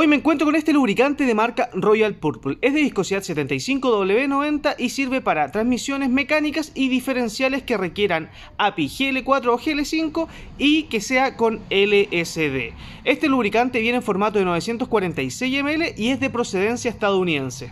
Hoy me encuentro con este lubricante de marca Royal Purple. Es de viscosidad 75W90 y sirve para transmisiones mecánicas y diferenciales que requieran API GL4 o GL5 y que sea con LSD. Este lubricante viene en formato de 946 ml y es de procedencia estadounidense.